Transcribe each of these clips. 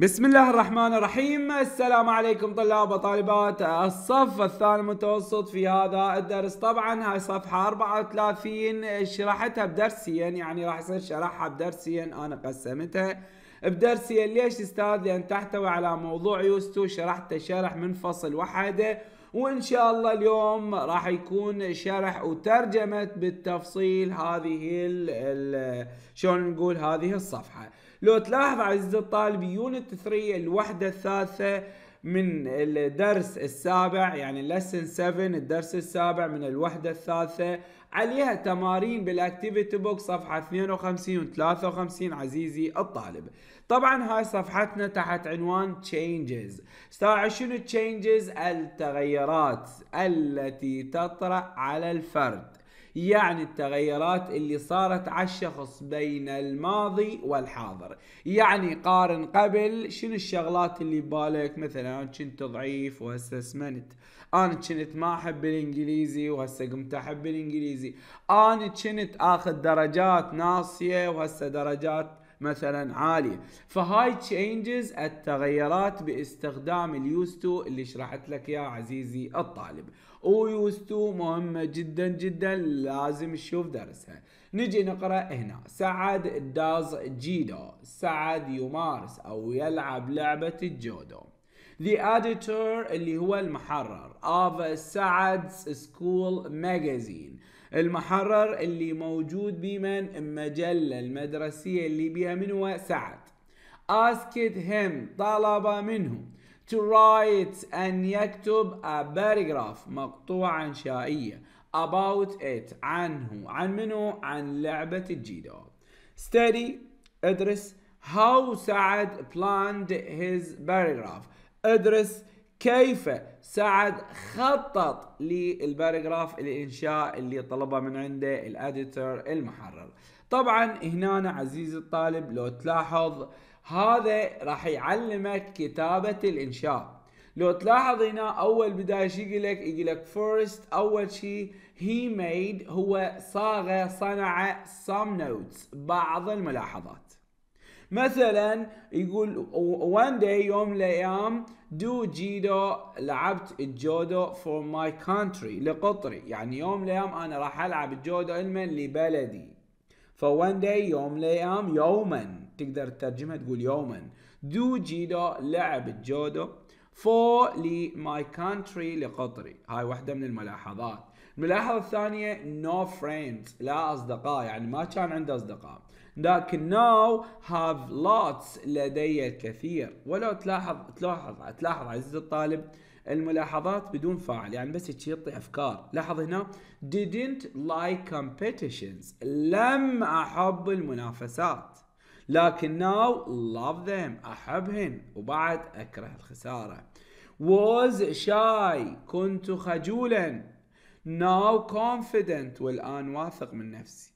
بسم الله الرحمن الرحيم السلام عليكم طلاب وطالبات الصف الثاني المتوسط في هذا الدرس طبعا هاي صفحة 34 شرحتها بدرسين يعني راح يصير شرحها بدرسين انا قسمتها بدرسين ليش استاذ لان تحتوي على موضوع يوستو شرحته شرح من فصل واحد وان شاء الله اليوم راح يكون شرح وترجمة بالتفصيل هذه شلون نقول هذه الصفحة لو تلاحظ عزيزي الطالب يونت 3 الوحدة الثالثة من الدرس السابع يعني lesson 7 الدرس السابع من الوحدة الثالثة عليها تمارين بالاكتيفيتي بوك صفحة 52 و 53 عزيزي الطالب طبعا هاي صفحتنا تحت عنوان changes استوعب شنو changes التغيرات التي تطرأ على الفرد يعني التغيرات اللي صارت على الشخص بين الماضي والحاضر يعني قارن قبل شنو الشغلات اللي ببالك مثلا انا كنت ضعيف وهسه سمنت انا كنت ما احب الانجليزي وهسه قمت احب الانجليزي انا كنت اخذ درجات ناصيه وهسه درجات مثلا عالية فهاي تشينجز التغيرات باستخدام اليوستو اللي شرحت لك يا عزيزي الطالب ويوستو مهمة جدا جدا لازم تشوف درسها نجي نقرأ هنا سعد داز جيدو سعد يمارس أو يلعب لعبة الجودو The editor اللي هو المحرر of سعد's school magazine المحرر اللي موجود بمن المجلة المدرسية اللي بها من هو سعد asked him طلب منه to write أن يكتب a paragraph مقطوعة إنشائية about it عنه عن منو عن لعبة الجيدو study ادرس how سعد planned his paragraph ادرس كيف سعد خطط للباراجراف الانشاء اللي طلبه من عنده الاديتور المحرر طبعا هنا عزيزي الطالب لو تلاحظ هذا راح يعلمك كتابة الإنشاء لو تلاحظ هنا أول بداية شو يقول لك يقول لك first أول شي he made هو صاغة صنع some notes بعض الملاحظات مثلا يقول one day يوم من الايام do judo لعبت الجودو for my country لقطري يعني يوم من الايام انا راح العب الجودو المن لبلدي ف one day يوم من الايام يوما تقدر تترجمها تقول يوما دو جيدا لعب جودو فو ماي كانتري لقطري هاي واحدة من الملاحظات الملاحظة الثانية no فريندز لا أصدقاء يعني ما كان عنده أصدقاء لكن ناو هاف لوتس لدي الكثير ولو تلاحظ تلاحظ تلاحظ عزيزي الطالب الملاحظات بدون فاعل يعني بس تشيطي أفكار لاحظ هنا didn't like competitions لم أحب المنافسات لكن now love them أحبهن وبعد أكره الخسارة was shy كنت خجولا now confident والآن واثق من نفسي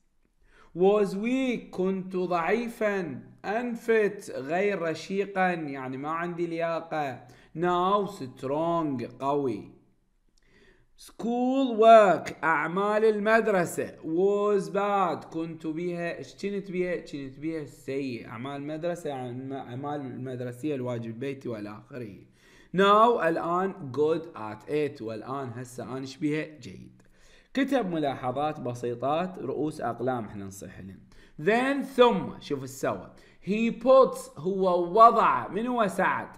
was weak كنت ضعيفا unfit غير رشيقا يعني ما عندي لياقة now strong قوي school work أعمال المدرسة was bad كنت بها كنت بها كنت بها سيء أعمال المدرسة يعني أعمال المدرسية الواجب بيتي والى آخره now الآن good at it والآن هسه أنا شبيها جيد كتب ملاحظات بسيطات رؤوس أقلام احنا نصيح لهم then ثم شوف السوى he puts هو وضع من هو سعد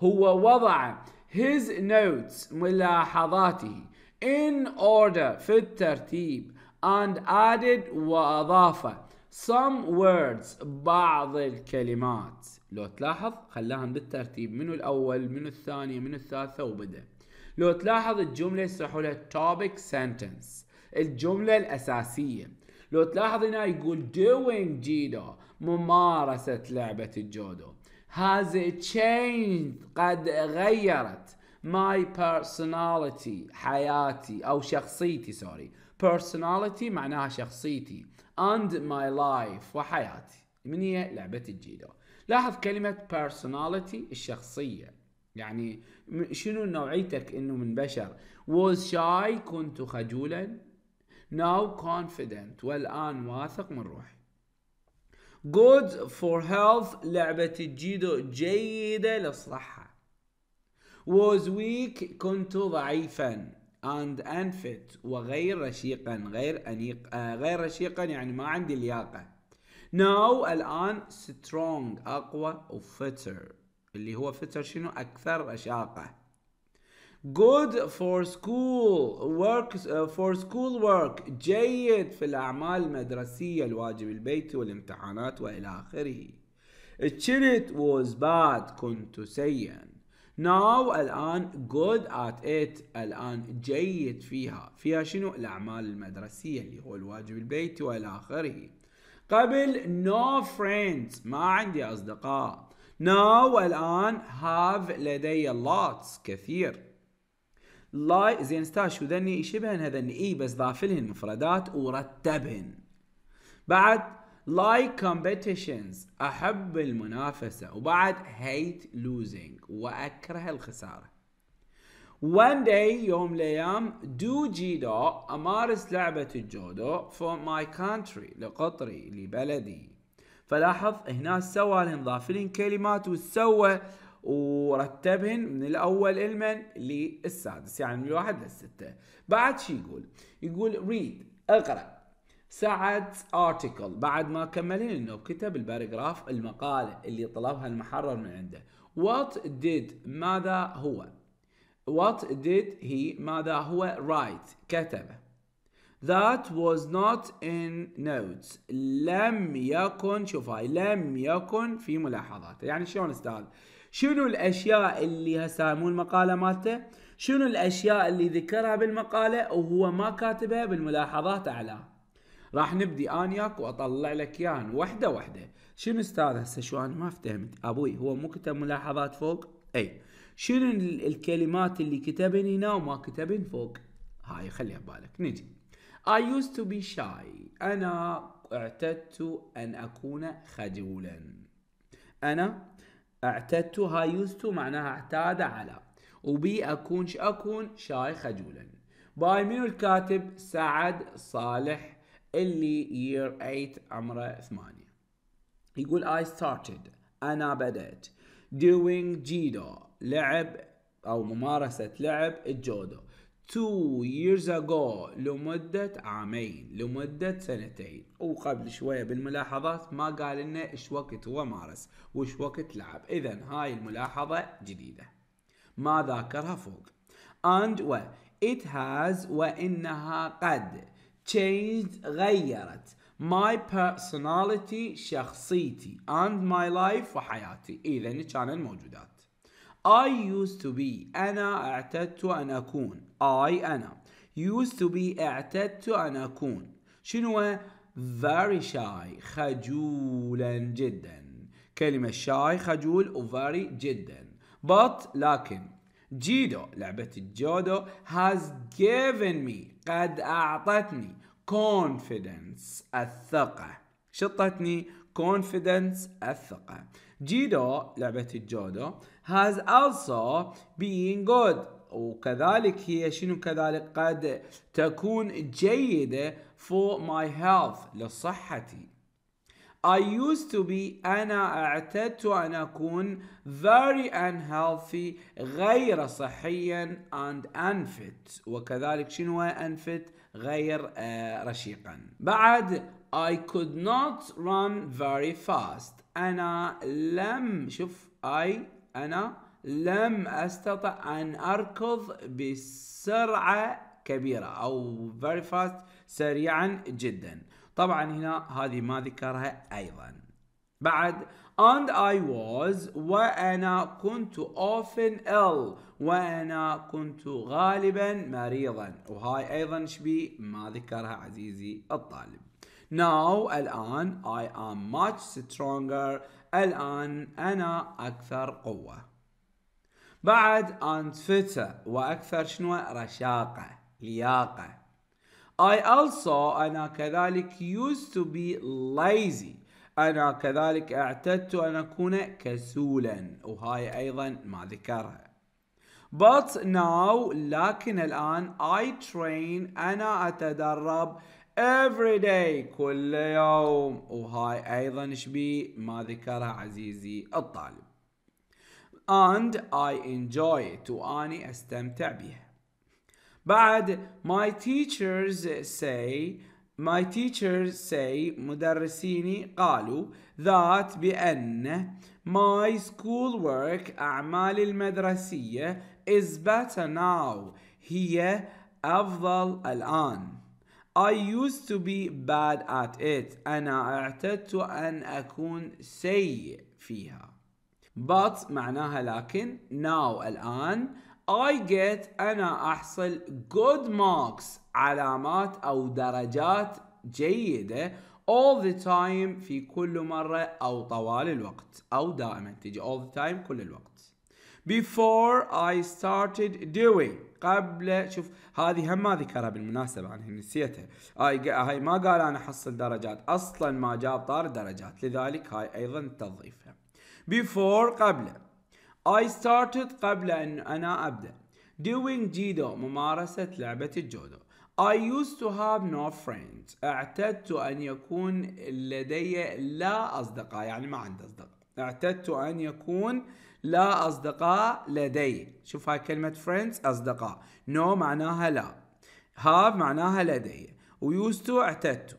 هو وضع his notes ملاحظاته in order في الترتيب and added وأضاف some words بعض الكلمات لو تلاحظ خلاهم بالترتيب منو الأول منو الثانية منو الثالثة وبدأ لو تلاحظ الجملة يصيحوا لها topic sentence الجملة الأساسية لو تلاحظ هنا يقول doing judo ممارسة لعبة الجودو has changed قد غيرت my personality حياتي أو شخصيتي سوري personality معناها شخصيتي and my life وحياتي من هي لعبة الجيدو لاحظ كلمة personality الشخصية يعني شنو نوعيتك انه من بشر was shy كنت خجولا now confident والآن واثق من روحي good for health لعبة الجيدو جيدة للصحة was weak كنت ضعيفا and unfit وغير رشيقا غير أنيق آه غير رشيقا يعني ما عندي لياقة now الآن strong أقوى وفتر اللي هو فتر شنو أكثر رشاقة good for school work uh, for school work جيد في الأعمال المدرسية الواجب البيتي والامتحانات وإلى آخره it was bad كنت سيئا now الآن good at it الآن جيد فيها فيها شنو الأعمال المدرسية اللي هو الواجب البيتي وإلى آخره قبل no friends ما عندي أصدقاء now الآن have لدي lots كثير لاي زين ستاش ذني يشبهن هذني اي بس ضافلهن مفردات ورتبهن بعد like competitions أحب المنافسة وبعد hate losing وأكره الخسارة one day يوم الأيام do judo أمارس لعبة الجودو for my country لقطري لبلدي فلاحظ هنا سوى الانضافلين كلمات وسوى ورتبهن من الاول المن للسادس يعني من الواحد للسته بعد شي يقول يقول read اقرا سعد ارتكل بعد ما كملين انه كتب الباراجراف المقاله اللي طلبها المحرر من عنده what did ماذا هو what did he ماذا هو write كتب that was not in notes لم يكن شوف هاي لم يكن في ملاحظات يعني شلون استاذ شنو الاشياء اللي هسه مو المقاله مالته شنو الاشياء اللي ذكرها بالمقاله وهو ما كاتبها بالملاحظات اعلاه راح نبدي انياك واطلع لك اياهن وحده وحده شنو استاذ هسه شو انا ما فهمت ابوي هو مو كتب ملاحظات فوق اي شنو الكلمات اللي كتبن هنا وما كتبن فوق هاي خليها ببالك نجي I used to be shy انا اعتدت ان اكون خجولا انا اعتدت هاي used to معناها اعتاد على وبي اكون اكون شاي خجولا باي منو الكاتب سعد صالح اللي year 8 عمره 8 يقول I started أنا بدأت doing judo لعب أو ممارسة لعب الجودو two years ago لمدة عامين لمدة سنتين وقبل شوية بالملاحظات ما قال لنا ايش وقت هو مارس وايش وقت لعب اذا هاي الملاحظة جديدة ما ذاكرها فوق and و it has وإنها قد changed غيرت my personality شخصيتي and my life وحياتي اذا كان موجودات I used to be انا اعتدت ان اكون I انا used to be اعتدت ان اكون شنو very shy خجولا جدا كلمة shy خجول و very جدا but لكن جيدو لعبة الجودو has given me قد أعطتني confidence الثقة شطتني confidence الثقة جيدو لعبة الجودو has also been good وكذلك هي شنو كذلك قد تكون جيدة for my health لصحتي I used to be أنا اعتدت أن أكون very unhealthy غير صحيا and unfit وكذلك شنو unfit غير آه، رشيقا بعد I could not run very fast أنا لم شوف I أنا لم أستطع أن أركض بسرعة كبيرة أو very fast سريعا جدا طبعا هنا هذه ما ذكرها أيضا بعد and I was وأنا كنت often ill وأنا كنت غالبا مريضا وهاي أيضا شبي ما ذكرها عزيزي الطالب now الآن I am much stronger الآن أنا أكثر قوة بعد and fitter وأكثر شنو رشاقة لياقة I also أنا كذلك used to be lazy أنا كذلك اعتدت أن أكون كسولا وهاي أيضا ما ذكرها But now لكن الآن I train أنا أتدرب every day كل يوم وهاي أيضا شبي ما ذكرها عزيزي الطالب and I enjoy it وأني أستمتع بها بعد my teachers say my teachers say مدرسيني قالوا that بأن my school work أعمال المدرسية is better now هي أفضل الآن I used to be bad at it أنا اعتدت أن أكون سيء فيها but معناها لكن now الآن I get أنا أحصل good marks علامات أو درجات جيدة all the time في كل مرة أو طوال الوقت أو دائما تجي all the time كل الوقت before I started doing قبل شوف هذه هم ما ذكرها بالمناسبة أنا نسيتها هاي هاي ما قال أنا أحصل درجات أصلا ما جاب طار درجات لذلك هاي أيضا تضيفها before قبله I started قبل أن أنا أبدأ doing judo ممارسة لعبة الجودو I used to have no friends اعتدت أن يكون لدي لا أصدقاء يعني ما عندي أصدقاء اعتدت أن يكون لا أصدقاء لدي شوف هاي كلمة friends أصدقاء no معناها لا have معناها لدي و used to اعتدت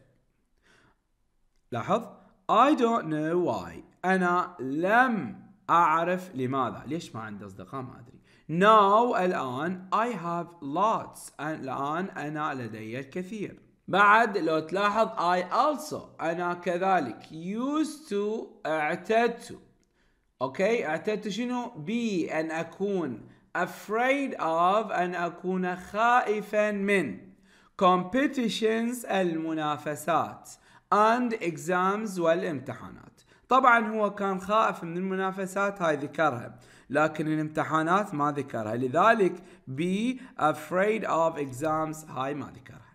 لاحظ I don't know why أنا لم أعرف لماذا ليش ما عندي أصدقاء ما أدري now الآن I have lots الآن أنا لدي الكثير بعد لو تلاحظ I also أنا كذلك used to اعتدت أوكي اعتدت شنو بي أن أكون afraid of أن أكون خائفا من competitions المنافسات and exams والامتحانات طبعا هو كان خائف من المنافسات هاي ذكرها لكن الامتحانات ما ذكرها لذلك be afraid of exams هاي ما ذكرها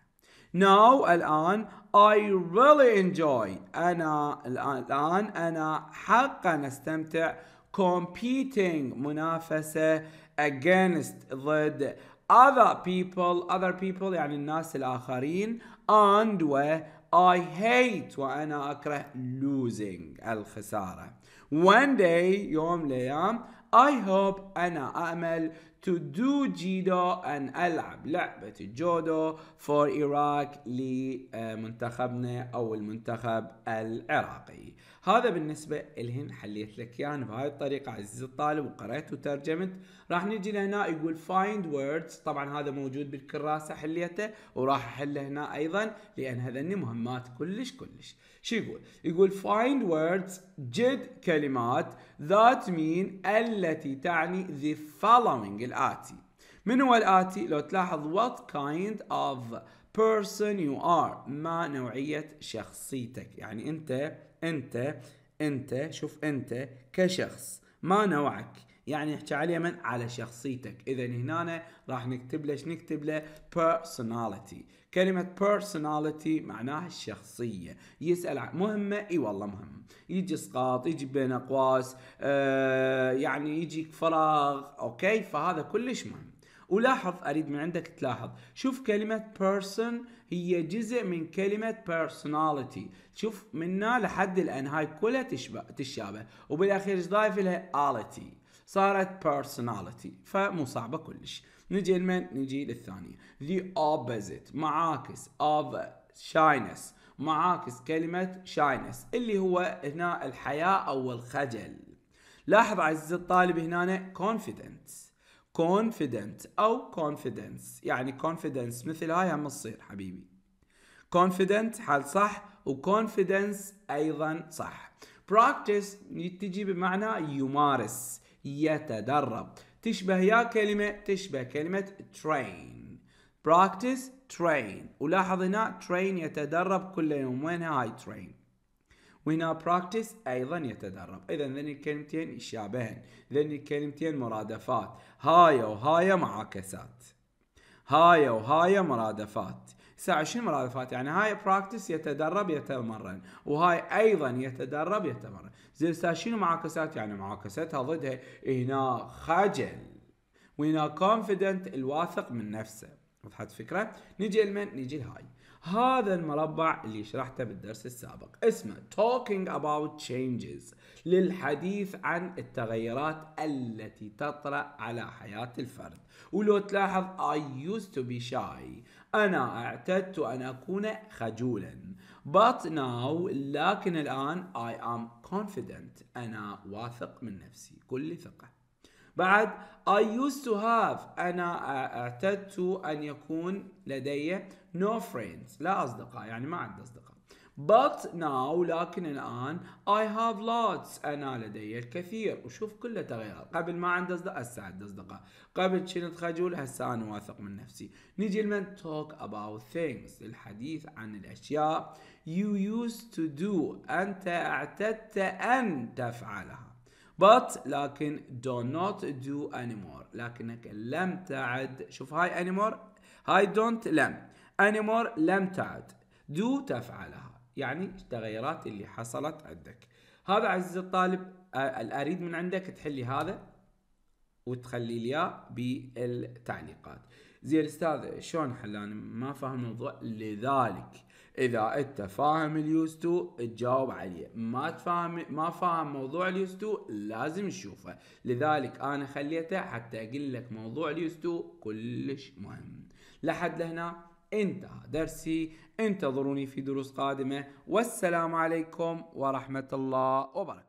now الآن I really enjoy أنا الآن أنا حقا أستمتع competing منافسة against ضد other people other people يعني الناس الآخرين and where I hate وأنا أكره losing الخسارة one day يوم ليام I hope أنا أأمل to do judo أن ألعب لعبة الجودو for Iraq لمنتخبنا أو المنتخب العراقي هذا بالنسبة الهن حليت لك يعني بهاي الطريقة عزيزي الطالب وقرأت وترجمت راح نجي لهنا يقول find words طبعا هذا موجود بالكراسة حليته وراح أحله هنا أيضا لأن هذني مهمات كلش كلش شو يقول يقول find words جد كلمات that mean التي تعني the following الآتي من هو الآتي؟ لو تلاحظ what kind of person you are ما نوعية شخصيتك يعني أنت أنت أنت شوف أنت كشخص ما نوعك يعني نحكي عليه من على شخصيتك اذا هنا راح نكتب له نكتب له personality كلمة personality معناها الشخصية يسأل عن مهمة اي والله مهمة يجي اسقاط يجي بين اقواس آه يعني يجيك فراغ اوكي فهذا كلش مهم ولاحظ اريد من عندك تلاحظ شوف كلمة person هي جزء من كلمة personality شوف منا لحد الان هاي كلها تشبه تشابه وبالاخير ايش ضايف لها ality صارت personality فمو صعبة كلش نجي لمن نجي للثانية the opposite معاكس of shyness معاكس كلمة shyness اللي هو هنا الحياء أو الخجل لاحظ عزيزي الطالب هنا confidence confident أو confidence يعني confidence مثل هاي هم تصير حبيبي confident حال صح وconfidence أيضا صح practice تجي بمعنى يمارس يتدرب تشبه يا كلمة تشبه كلمة train practice train ولاحظ هنا train يتدرب كل يوم وين هاي train وهنا practice أيضا يتدرب إذا ذني الكلمتين يشابهن ذني الكلمتين مرادفات هاي وهاي معاكسات هاي وهاي مرادفات ساعه 20 مره فات يعني هاي براكتس يتدرب يتمرن وهاي ايضا يتدرب يتمرن زين شنو معاكسات يعني معاكستها ضدها هنا خجل وهنا كونفيدنت الواثق من نفسه وضحت الفكره نجي لمن نجي لهاي هذا المربع اللي شرحته بالدرس السابق اسمه Talking About Changes للحديث عن التغيرات التي تطرأ على حياة الفرد ولو تلاحظ I used to be shy أنا اعتدت أن أكون خجولا but now لكن الآن I am confident أنا واثق من نفسي كل ثقة بعد I used to have أنا اعتدت أن يكون لدي No friends لا أصدقاء يعني ما عندي أصدقاء But now لكن الآن I have lots أنا لدي الكثير وشوف كله تغير قبل ما عندي أصدقاء هسه عندي أصدقاء قبل كنت خجول هسه أنا واثق من نفسي نجي لمن talk about things الحديث عن الأشياء you used to do أنت اعتدت أن تفعلها but لكن do not do anymore لكنك لم تعد شوف هاي anymore هاي don't لم انيمور لم تعد دو تفعلها يعني التغيرات اللي حصلت عندك هذا عزيزي الطالب الأريد من عندك تحلي هذا وتخلي لي بالتعليقات زي الاستاذ شلون حل انا ما فاهم الموضوع لذلك اذا انت فاهم اليوز تو تجاوب عليه ما تفهم ما فاهم موضوع اليوز تو لازم تشوفه لذلك انا خليته حتى اقول لك موضوع اليوز تو كلش مهم لحد لهنا انتهى درسي انتظروني في دروس قادمة والسلام عليكم ورحمة الله وبركاته